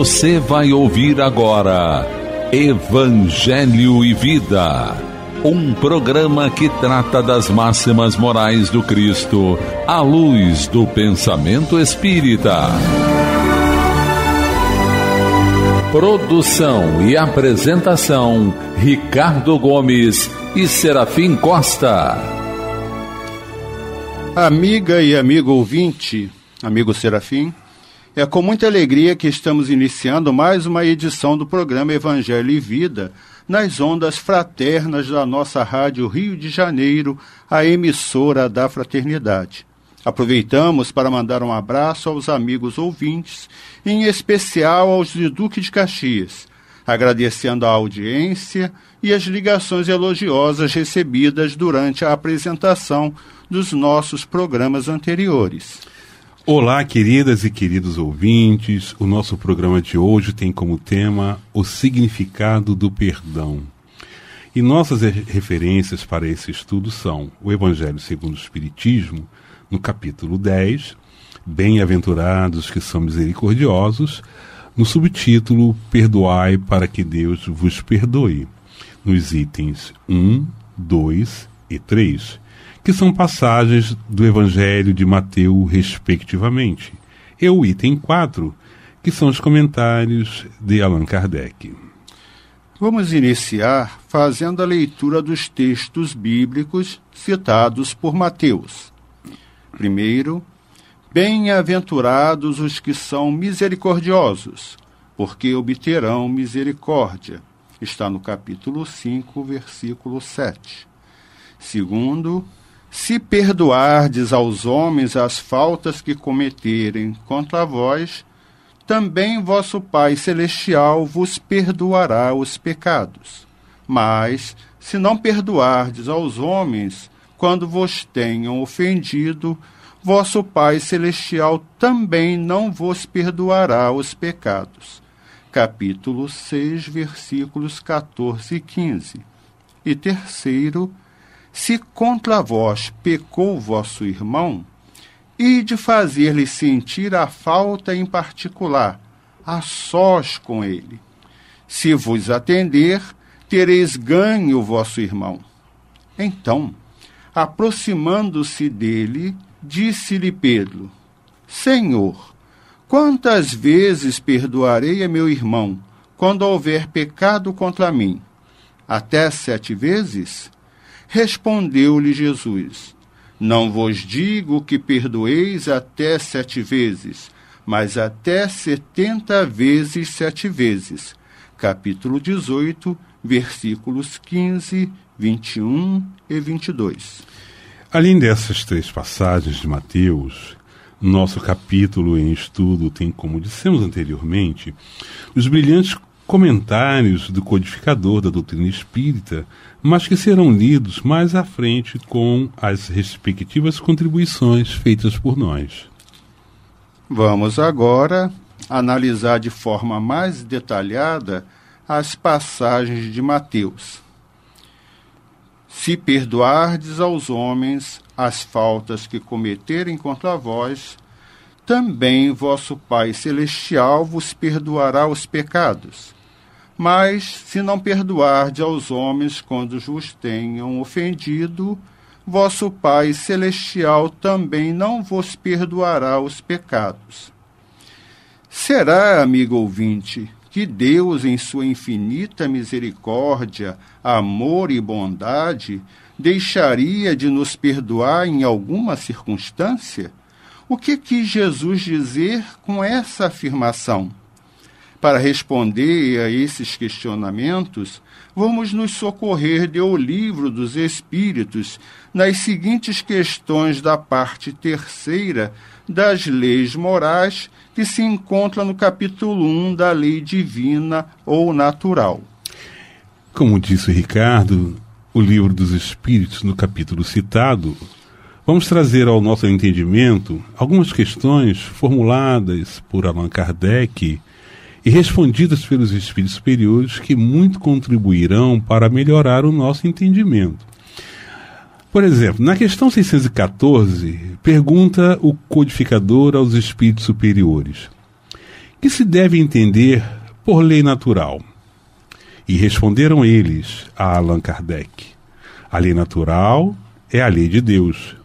Você vai ouvir agora Evangelho e Vida, um programa que trata das máximas morais do Cristo à luz do pensamento espírita. Produção e apresentação: Ricardo Gomes e Serafim Costa. Amiga e amigo ouvinte, amigo Serafim. É com muita alegria que estamos iniciando mais uma edição do programa Evangelho e Vida, nas ondas fraternas da nossa Rádio Rio de Janeiro, a emissora da Fraternidade. Aproveitamos para mandar um abraço aos amigos ouvintes, em especial aos de Duque de Caxias, agradecendo a audiência e as ligações elogiosas recebidas durante a apresentação dos nossos programas anteriores. Olá, queridas e queridos ouvintes. O nosso programa de hoje tem como tema o significado do perdão. E nossas referências para esse estudo são o Evangelho segundo o Espiritismo, no capítulo 10, Bem-aventurados que são misericordiosos, no subtítulo Perdoai para que Deus vos perdoe, nos itens 1, 2 e 3 que são passagens do Evangelho de Mateus, respectivamente, e o item 4, que são os comentários de Allan Kardec. Vamos iniciar fazendo a leitura dos textos bíblicos citados por Mateus. Primeiro, bem-aventurados os que são misericordiosos, porque obterão misericórdia. Está no capítulo 5, versículo 7. Segundo, se perdoardes aos homens as faltas que cometerem contra vós, também vosso Pai Celestial vos perdoará os pecados. Mas, se não perdoardes aos homens, quando vos tenham ofendido, vosso Pai Celestial também não vos perdoará os pecados. Capítulo 6, versículos 14 e 15. E terceiro, se contra vós pecou vosso irmão, e de fazer-lhe sentir a falta em particular, a sós com ele. Se vos atender, tereis ganho vosso irmão. Então, aproximando-se dele, disse-lhe Pedro: Senhor, quantas vezes perdoarei a meu irmão quando houver pecado contra mim? Até sete vezes? Respondeu-lhe Jesus: Não vos digo que perdoeis até sete vezes, mas até setenta vezes sete vezes. Capítulo 18, versículos 15, 21 e 22. Além dessas três passagens de Mateus, nosso capítulo em estudo tem, como dissemos anteriormente, os brilhantes comentários do codificador da doutrina espírita, mas que serão lidos mais à frente com as respectivas contribuições feitas por nós. Vamos agora analisar de forma mais detalhada as passagens de Mateus. Se perdoardes aos homens as faltas que cometerem contra vós, também vosso Pai Celestial vos perdoará os pecados. Mas se não perdoardes aos homens quando vos tenham ofendido, vosso Pai Celestial também não vos perdoará os pecados. Será, amigo ouvinte, que Deus, em sua infinita misericórdia, amor e bondade, deixaria de nos perdoar em alguma circunstância? O que quis Jesus dizer com essa afirmação? Para responder a esses questionamentos, vamos nos socorrer de O Livro dos Espíritos nas seguintes questões da parte terceira das Leis Morais, que se encontra no capítulo 1 da Lei Divina ou Natural. Como disse Ricardo, o Livro dos Espíritos, no capítulo citado, vamos trazer ao nosso entendimento algumas questões formuladas por Allan Kardec e respondidas pelos espíritos superiores que muito contribuirão para melhorar o nosso entendimento. Por exemplo, na questão 614, pergunta o codificador aos espíritos superiores: que se deve entender por lei natural? E responderam eles a Allan Kardec: a lei natural é a lei de Deus.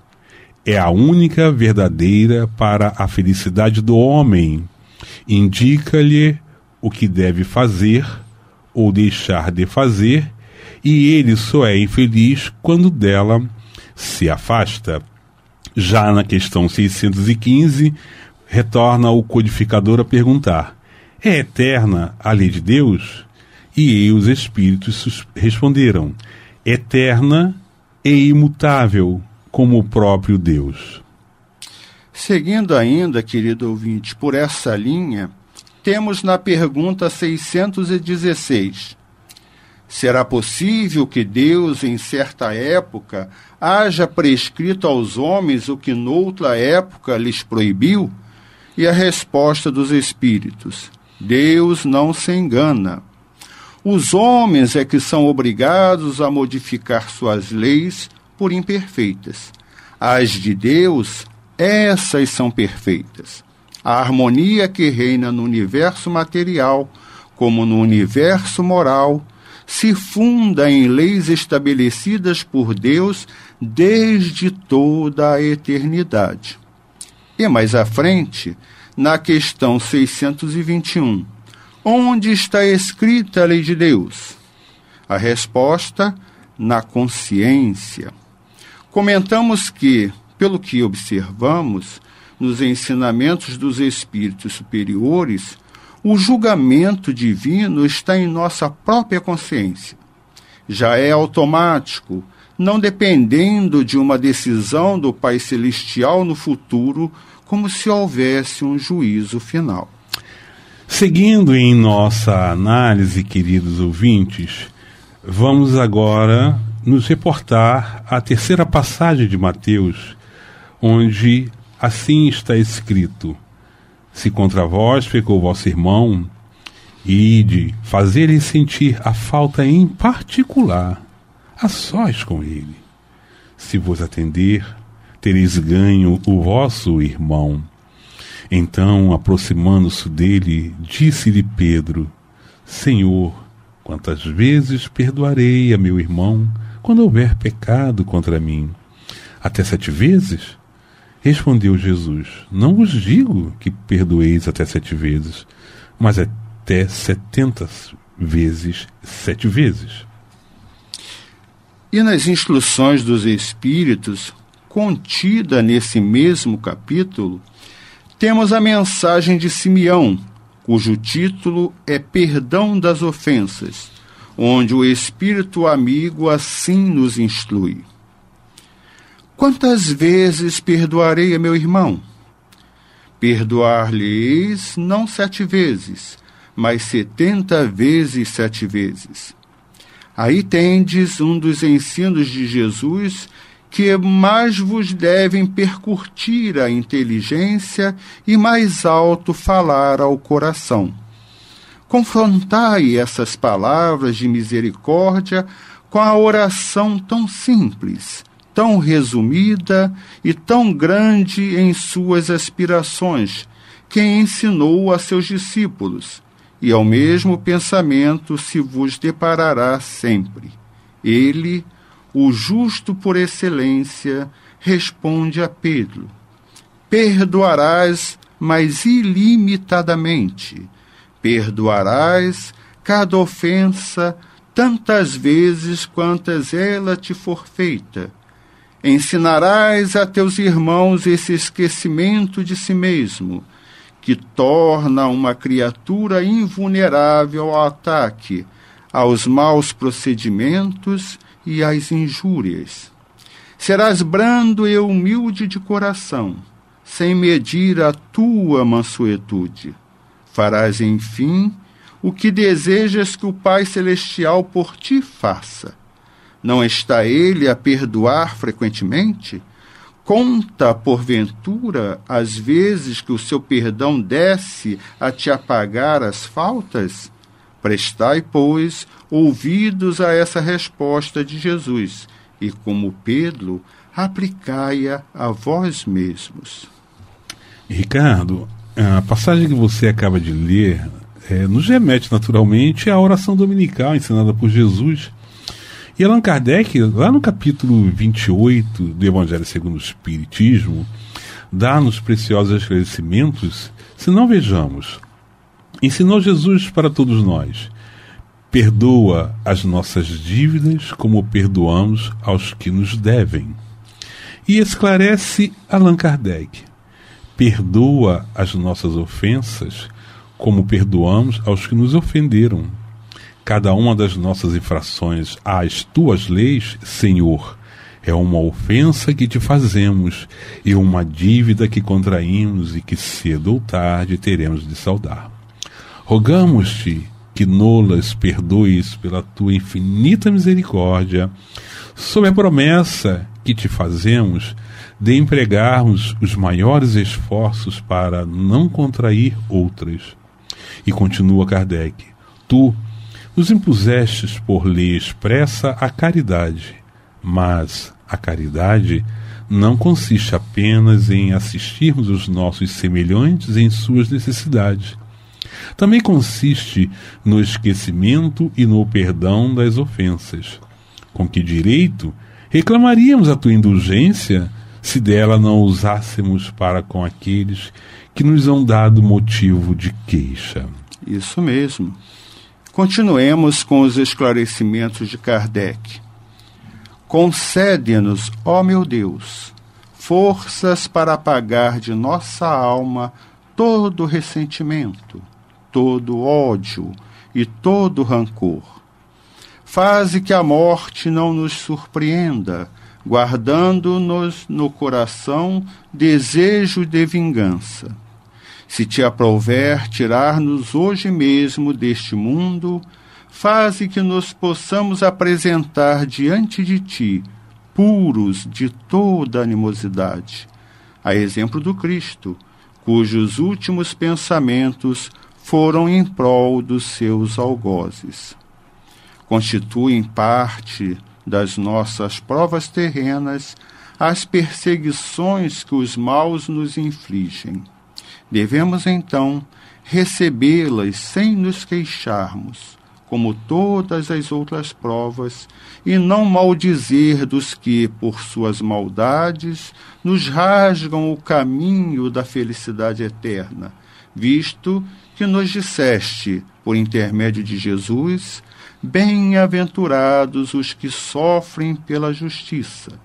É a única verdadeira para a felicidade do homem. Indica-lhe o que deve fazer ou deixar de fazer, e ele só é infeliz quando dela se afasta. Já na questão 615, retorna o codificador a perguntar: É eterna a lei de Deus? E os espíritos responderam: Eterna e imutável, como o próprio Deus. Seguindo ainda, querido ouvinte, por essa linha, temos na pergunta 616. Será possível que Deus, em certa época, haja prescrito aos homens o que noutra época lhes proibiu? E a resposta dos Espíritos: Deus não se engana. Os homens é que são obrigados a modificar suas leis por imperfeitas. As de Deus, essas são perfeitas a harmonia que reina no universo material, como no universo moral, se funda em leis estabelecidas por Deus desde toda a eternidade. E mais à frente, na questão 621, onde está escrita a lei de Deus? A resposta, na consciência. Comentamos que, pelo que observamos, nos ensinamentos dos espíritos superiores, o julgamento divino está em nossa própria consciência. Já é automático, não dependendo de uma decisão do Pai Celestial no futuro, como se houvesse um juízo final. Seguindo em nossa análise, queridos ouvintes, vamos agora nos reportar à terceira passagem de Mateus, onde Assim está escrito: Se contra vós pecou vosso irmão, ide fazer-lhe sentir a falta em particular, a sós com ele. Se vos atender, tereis ganho o vosso irmão. Então, aproximando-se dele, disse-lhe Pedro: Senhor, quantas vezes perdoarei a meu irmão quando houver pecado contra mim? Até sete vezes? Respondeu Jesus: Não vos digo que perdoeis até sete vezes, mas até setenta vezes sete vezes. E nas instruções dos Espíritos, contida nesse mesmo capítulo, temos a mensagem de Simeão, cujo título é Perdão das Ofensas, onde o Espírito Amigo assim nos instrui. Quantas vezes perdoarei a meu irmão? Perdoar-lhes não sete vezes, mas setenta vezes sete vezes. Aí tendes um dos ensinos de Jesus que mais vos devem percutir a inteligência e mais alto falar ao coração. Confrontai essas palavras de misericórdia com a oração tão simples tão resumida e tão grande em suas aspirações, que ensinou a seus discípulos, e ao mesmo pensamento se vos deparará sempre. Ele, o justo por excelência, responde a Pedro: Perdoarás, mas ilimitadamente. Perdoarás cada ofensa tantas vezes quantas ela te for feita Ensinarás a teus irmãos esse esquecimento de si mesmo, que torna uma criatura invulnerável ao ataque, aos maus procedimentos e às injúrias. Serás brando e humilde de coração, sem medir a tua mansuetude. Farás, enfim, o que desejas que o Pai Celestial por ti faça não está ele a perdoar frequentemente? Conta, porventura, as vezes que o seu perdão desce a te apagar as faltas? Prestai, pois, ouvidos a essa resposta de Jesus, e como Pedro, aplicai-a a vós mesmos. Ricardo, a passagem que você acaba de ler é, nos remete naturalmente à oração dominical ensinada por Jesus e Allan Kardec, lá no capítulo 28 do Evangelho segundo o Espiritismo, dá-nos preciosos esclarecimentos, se não vejamos. Ensinou Jesus para todos nós. Perdoa as nossas dívidas como perdoamos aos que nos devem. E esclarece Allan Kardec. Perdoa as nossas ofensas como perdoamos aos que nos ofenderam Cada uma das nossas infrações às tuas leis, Senhor, é uma ofensa que te fazemos e uma dívida que contraímos e que cedo ou tarde teremos de saudar. Rogamos-te que nolas perdoes pela tua infinita misericórdia, sob a promessa que te fazemos de empregarmos os maiores esforços para não contrair outras. E continua Kardec: Tu, nos impusestes por lei expressa a caridade, mas a caridade não consiste apenas em assistirmos os nossos semelhantes em suas necessidades. Também consiste no esquecimento e no perdão das ofensas. Com que direito reclamaríamos a tua indulgência se dela não usássemos para com aqueles que nos hão dado motivo de queixa? Isso mesmo. Continuemos com os esclarecimentos de Kardec. Concede-nos, ó meu Deus, forças para apagar de nossa alma todo ressentimento, todo ódio e todo rancor. Faze que a morte não nos surpreenda, guardando-nos no coração desejo de vingança se te aprouver tirar-nos hoje mesmo deste mundo, faze que nos possamos apresentar diante de ti, puros de toda animosidade, a exemplo do Cristo, cujos últimos pensamentos foram em prol dos seus algozes. Constituem parte das nossas provas terrenas as perseguições que os maus nos infligem Devemos então recebê-las sem nos queixarmos, como todas as outras provas, e não maldizer dos que, por suas maldades, nos rasgam o caminho da felicidade eterna, visto que nos disseste, por intermédio de Jesus, bem-aventurados os que sofrem pela justiça.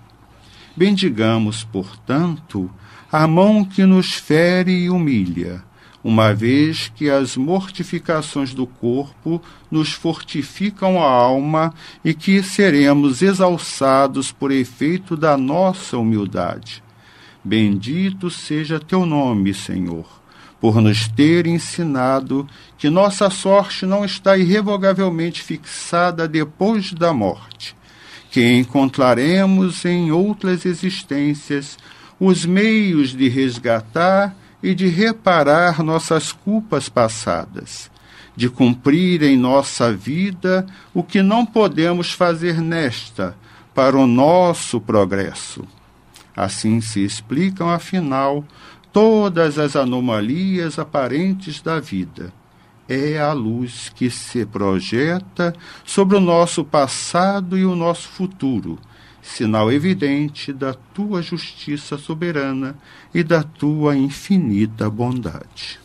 Bendigamos, portanto, a mão que nos fere e humilha, uma vez que as mortificações do corpo nos fortificam a alma e que seremos exalçados por efeito da nossa humildade. Bendito seja teu nome, Senhor, por nos ter ensinado que nossa sorte não está irrevogavelmente fixada depois da morte, que encontraremos em outras existências os meios de resgatar e de reparar nossas culpas passadas, de cumprir em nossa vida o que não podemos fazer nesta, para o nosso progresso. Assim se explicam, afinal, todas as anomalias aparentes da vida. É a luz que se projeta sobre o nosso passado e o nosso futuro sinal evidente da tua justiça soberana e da tua infinita bondade.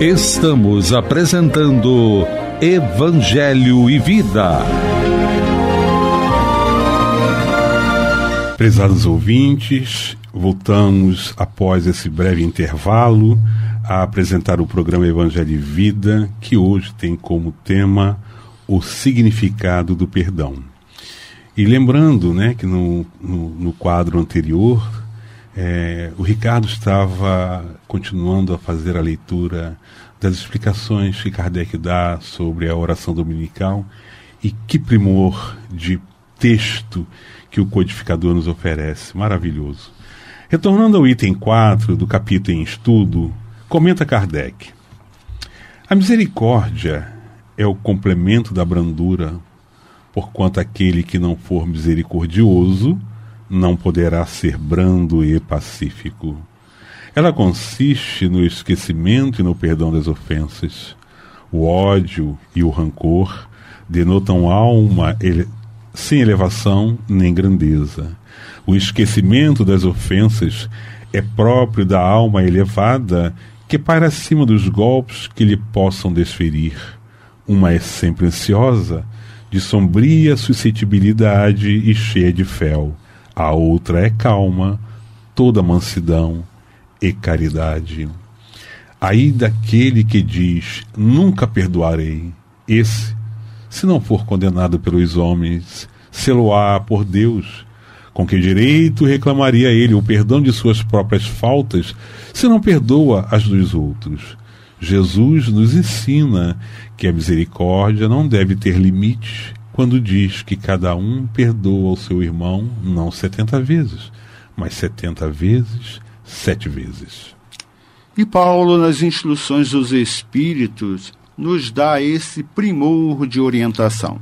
Estamos apresentando Evangelho e Vida. Prezados ouvintes, voltamos após esse breve intervalo a apresentar o programa Evangelho e Vida, que hoje tem como tema o significado do perdão. E lembrando né, que no, no, no quadro anterior, é, o Ricardo estava continuando a fazer a leitura das explicações que Kardec dá sobre a oração dominical e que primor de texto que o codificador nos oferece. Maravilhoso. Retornando ao item 4 do capítulo em estudo, Comenta Kardec. A misericórdia é o complemento da brandura, porquanto aquele que não for misericordioso não poderá ser brando e pacífico. Ela consiste no esquecimento e no perdão das ofensas. O ódio e o rancor denotam alma ele... sem elevação nem grandeza. O esquecimento das ofensas é próprio da alma elevada que para cima dos golpes que lhe possam desferir. Uma é sempre ansiosa, de sombria suscetibilidade e cheia de fel. A outra é calma, toda mansidão e caridade. Aí daquele que diz: Nunca perdoarei, esse, se não for condenado pelos homens, sê-lo-á por Deus, com que direito reclamaria ele o perdão de suas próprias faltas, se não perdoa as dos outros? Jesus nos ensina que a misericórdia não deve ter limites quando diz que cada um perdoa o seu irmão não setenta vezes, mas setenta vezes sete vezes. E Paulo, nas instruções dos Espíritos, nos dá esse primor de orientação.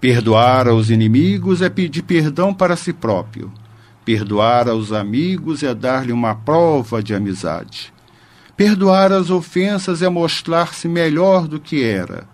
Perdoar aos inimigos é pedir perdão para si próprio. Perdoar aos amigos é dar-lhe uma prova de amizade. Perdoar as ofensas é mostrar-se melhor do que era.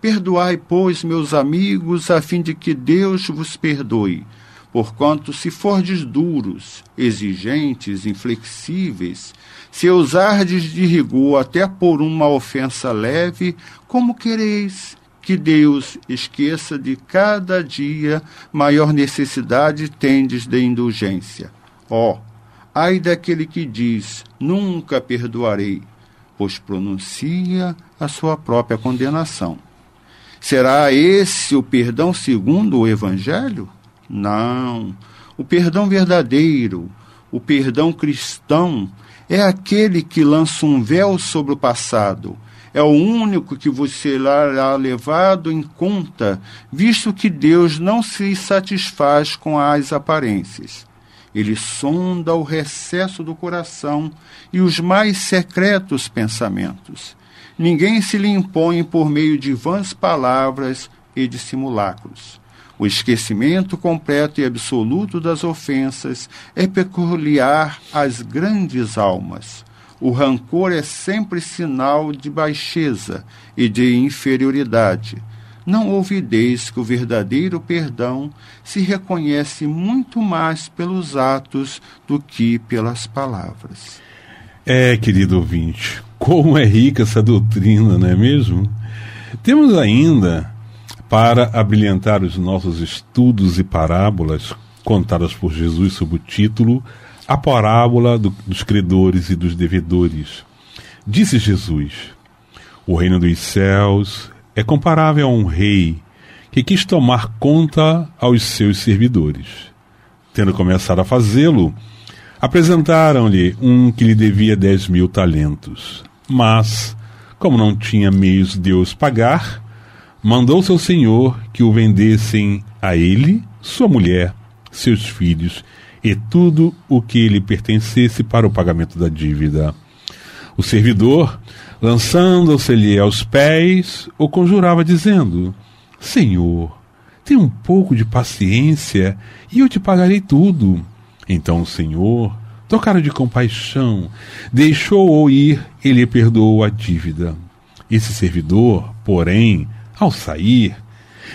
Perdoai, pois, meus amigos, a fim de que Deus vos perdoe. Porquanto, se fordes duros, exigentes, inflexíveis, se usardes de rigor até por uma ofensa leve, como quereis que Deus esqueça de cada dia maior necessidade tendes de indulgência. Ó, oh, ai daquele que diz: Nunca perdoarei, pois pronuncia a sua própria condenação. Será esse o perdão segundo o Evangelho? Não. O perdão verdadeiro, o perdão cristão, é aquele que lança um véu sobre o passado é o único que você será levado em conta, visto que Deus não se satisfaz com as aparências. Ele sonda o recesso do coração e os mais secretos pensamentos. Ninguém se lhe impõe por meio de vãs palavras e de simulacros. O esquecimento completo e absoluto das ofensas é peculiar às grandes almas o rancor é sempre sinal de baixeza e de inferioridade. Não ouvideis que o verdadeiro perdão se reconhece muito mais pelos atos do que pelas palavras. É, querido ouvinte, como é rica essa doutrina, não é mesmo? Temos ainda, para abrilhantar os nossos estudos e parábolas contadas por Jesus sob o título a parábola do, dos credores e dos devedores. Disse Jesus: O reino dos céus é comparável a um rei que quis tomar conta aos seus servidores. Tendo começado a fazê-lo, apresentaram-lhe um que lhe devia dez mil talentos. Mas, como não tinha meios de os pagar, mandou seu senhor que o vendessem a ele, sua mulher, seus filhos e tudo o que lhe pertencesse para o pagamento da dívida. O servidor, lançando-se-lhe aos pés, o conjurava, dizendo: Senhor, tem um pouco de paciência e eu te pagarei tudo. Então o Senhor, tocado de compaixão, deixou-o ir e lhe perdoou a dívida. Esse servidor, porém, ao sair,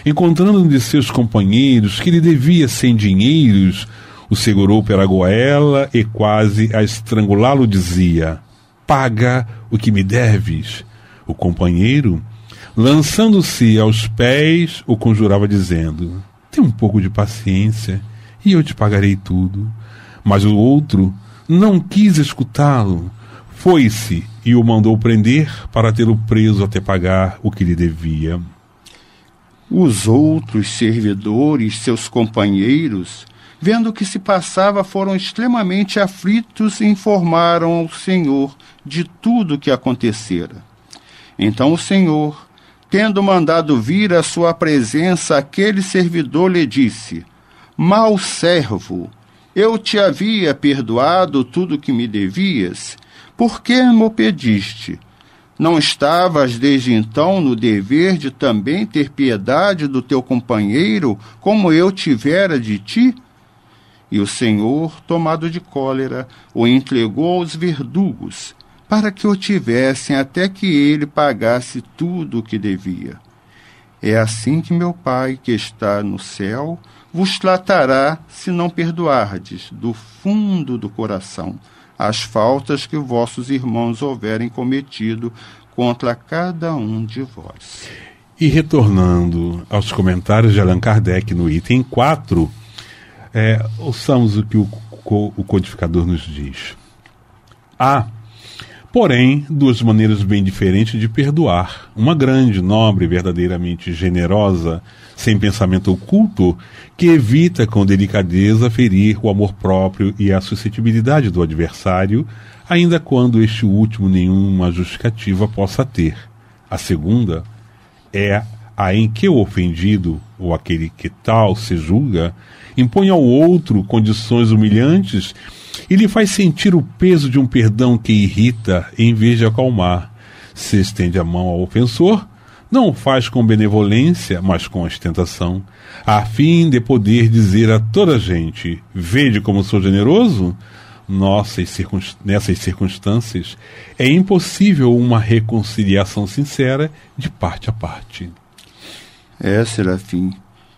encontrando um de seus companheiros que lhe devia sem dinheiros, o segurou pela goela e quase a estrangulá-lo dizia: Paga o que me deves. O companheiro, lançando-se aos pés, o conjurava dizendo: Tem um pouco de paciência e eu te pagarei tudo. Mas o outro não quis escutá-lo. Foi-se e o mandou prender para tê-lo preso até pagar o que lhe devia. Os outros servidores, seus companheiros, Vendo o que se passava, foram extremamente aflitos e informaram ao Senhor de tudo o que acontecera. Então o Senhor, tendo mandado vir à sua presença aquele servidor, lhe disse: Mal servo, eu te havia perdoado tudo o que me devias, por que me pediste? Não estavas desde então no dever de também ter piedade do teu companheiro, como eu tivera de ti? E o Senhor, tomado de cólera, o entregou aos verdugos, para que o tivessem até que ele pagasse tudo o que devia. É assim que meu Pai, que está no céu, vos tratará se não perdoardes do fundo do coração as faltas que vossos irmãos houverem cometido contra cada um de vós. E retornando aos comentários de Allan Kardec no item 4, é, ouçamos o que o, o codificador nos diz. Há, ah, porém, duas maneiras bem diferentes de perdoar. Uma grande, nobre, verdadeiramente generosa, sem pensamento oculto, que evita com delicadeza ferir o amor próprio e a suscetibilidade do adversário, ainda quando este último nenhuma justificativa possa ter. A segunda é a em que o ofendido, ou aquele que tal se julga, impõe ao outro condições humilhantes e lhe faz sentir o peso de um perdão que irrita em vez de acalmar. Se estende a mão ao ofensor, não o faz com benevolência, mas com ostentação, a fim de poder dizer a toda a gente: Vede como sou generoso? Nossas Nessas circunstâncias, é impossível uma reconciliação sincera de parte a parte. É, Serafim.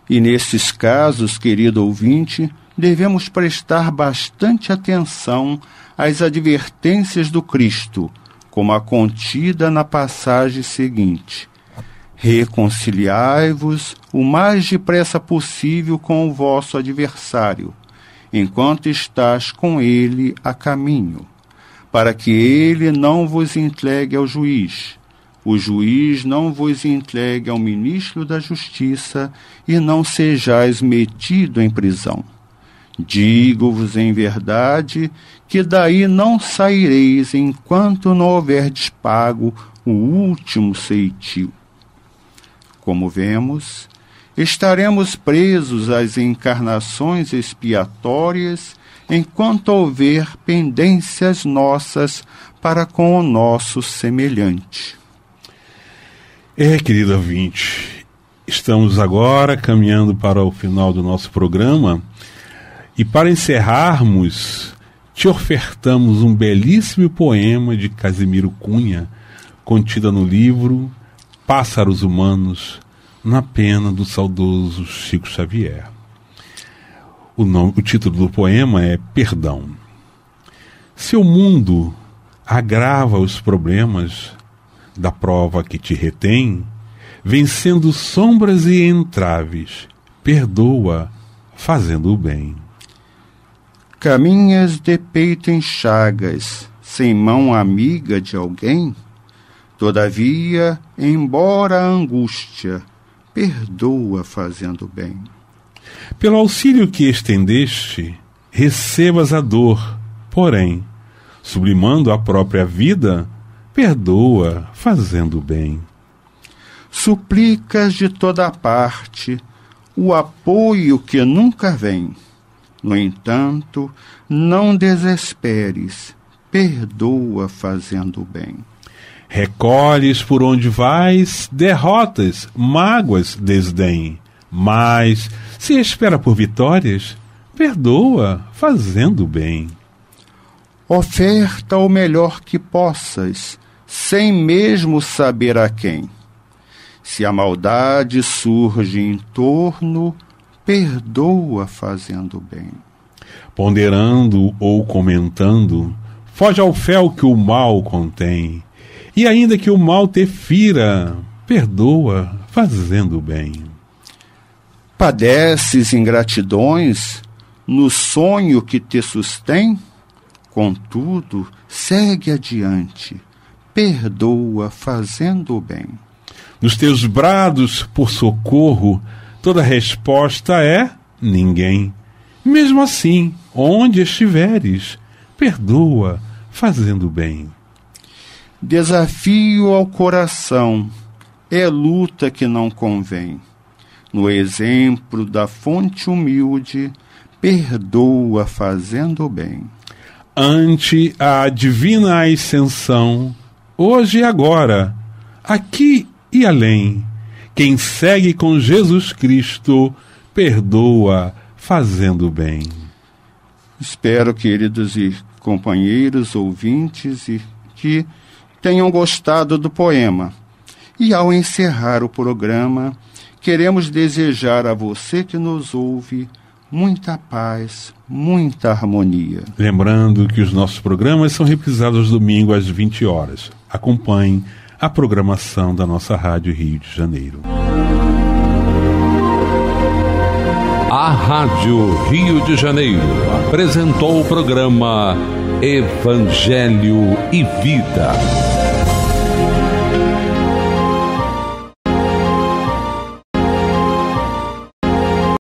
E nesses casos, querido ouvinte, devemos prestar bastante atenção às advertências do Cristo, como a contida na passagem seguinte: Reconciliai-vos o mais depressa possível com o vosso adversário, enquanto estás com ele a caminho, para que ele não vos entregue ao juiz o juiz não vos entregue ao ministro da Justiça e não sejais metido em prisão. Digo-vos em verdade que daí não saireis enquanto não houverdes pago o último ceitil. Como vemos, estaremos presos às encarnações expiatórias enquanto houver pendências nossas para com o nosso semelhante. É, querido ouvinte, estamos agora caminhando para o final do nosso programa e para encerrarmos, te ofertamos um belíssimo poema de Casimiro Cunha, contida no livro Pássaros Humanos, na pena do saudoso Chico Xavier. O, nome, o título do poema é Perdão. Seu mundo agrava os problemas da prova que te retém, vencendo sombras e entraves, perdoa, fazendo o bem. Caminhas de peito em chagas, sem mão amiga de alguém? Todavia, embora a angústia, perdoa fazendo bem. Pelo auxílio que estendeste, recebas a dor, porém, sublimando a própria vida, perdoa fazendo bem. Suplicas de toda parte o apoio que nunca vem. No entanto, não desesperes, perdoa fazendo bem. Recolhes por onde vais derrotas, mágoas, desdém. Mas, se espera por vitórias, perdoa fazendo bem. Oferta o melhor que possas, sem mesmo saber a quem. Se a maldade surge em torno, perdoa fazendo bem. Ponderando ou comentando, foge ao fel que o mal contém. E ainda que o mal te fira, perdoa fazendo bem. Padeces ingratidões no sonho que te sustém? Contudo, segue adiante perdoa fazendo o bem. Nos teus brados por socorro, toda resposta é ninguém. Mesmo assim, onde estiveres, perdoa fazendo o bem. Desafio ao coração é luta que não convém. No exemplo da fonte humilde, perdoa fazendo o bem. Ante a divina ascensão, hoje e agora, aqui e além. Quem segue com Jesus Cristo, perdoa fazendo bem. Espero, queridos e companheiros, ouvintes, e que tenham gostado do poema. E ao encerrar o programa, queremos desejar a você que nos ouve muita paz, muita harmonia. Lembrando que os nossos programas são reprisados domingo às 20 horas. Acompanhe a programação da nossa Rádio Rio de Janeiro. A Rádio Rio de Janeiro apresentou o programa Evangelho e Vida.